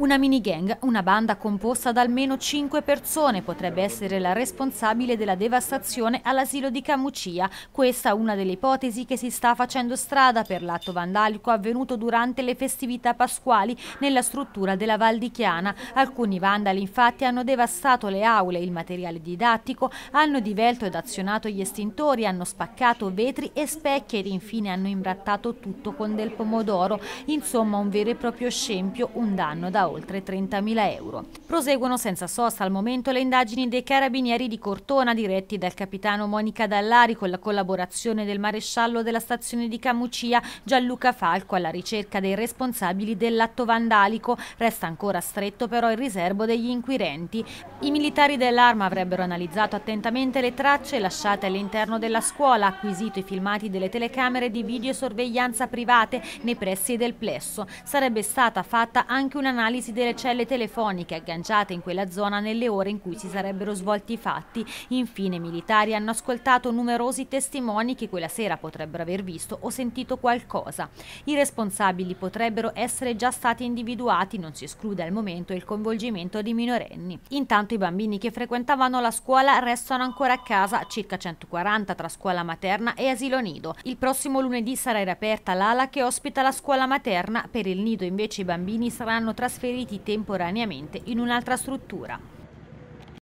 Una mini gang, una banda composta da almeno 5 persone, potrebbe essere la responsabile della devastazione all'asilo di Camucia. Questa è una delle ipotesi che si sta facendo strada per l'atto vandalico avvenuto durante le festività pasquali nella struttura della Val di Chiana. Alcuni vandali infatti hanno devastato le aule, e il materiale didattico, hanno divelto ed azionato gli estintori, hanno spaccato vetri e specchi ed infine hanno imbrattato tutto con del pomodoro. Insomma un vero e proprio scempio, un danno da oltre 30.000 euro. Proseguono senza sosta al momento le indagini dei carabinieri di Cortona diretti dal capitano Monica Dallari con la collaborazione del maresciallo della stazione di Camucia Gianluca Falco alla ricerca dei responsabili dell'atto vandalico. Resta ancora stretto però il riservo degli inquirenti. I militari dell'arma avrebbero analizzato attentamente le tracce lasciate all'interno della scuola, acquisito i filmati delle telecamere di videosorveglianza private nei pressi del plesso. Sarebbe stata fatta anche un'analisi crisi delle celle telefoniche agganciate in quella zona nelle ore in cui si sarebbero svolti i fatti. Infine i militari hanno ascoltato numerosi testimoni che quella sera potrebbero aver visto o sentito qualcosa. I responsabili potrebbero essere già stati individuati, non si esclude al momento il coinvolgimento di minorenni. Intanto i bambini che frequentavano la scuola restano ancora a casa, circa 140 tra scuola materna e asilo nido. Il prossimo lunedì sarà riaperta l'ala che ospita la scuola materna, per il nido invece i bambini saranno trasferiti trasferiti temporaneamente in un'altra struttura.